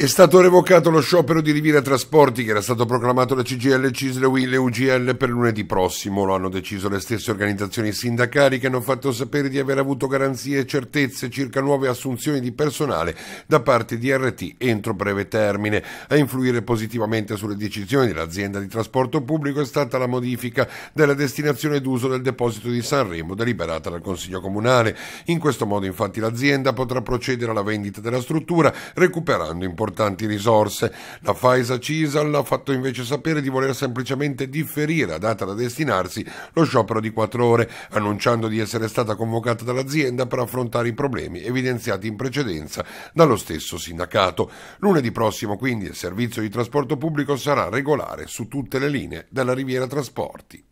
È stato revocato lo sciopero di Riviera Trasporti che era stato proclamato da CGL, CISL, UIL e UGL per lunedì prossimo. Lo hanno deciso le stesse organizzazioni sindacali che hanno fatto sapere di aver avuto garanzie e certezze circa nuove assunzioni di personale da parte di RT entro breve termine. A influire positivamente sulle decisioni dell'azienda di trasporto pubblico è stata la modifica della destinazione d'uso del deposito di Sanremo deliberata dal Consiglio Comunale. In questo modo infatti l'azienda potrà procedere alla vendita della struttura recuperando importanti importanti risorse. La FAESA Cisal ha fatto invece sapere di voler semplicemente differire a data da destinarsi lo sciopero di quattro ore, annunciando di essere stata convocata dall'azienda per affrontare i problemi evidenziati in precedenza dallo stesso sindacato. Lunedì prossimo quindi il servizio di trasporto pubblico sarà regolare su tutte le linee della Riviera Trasporti.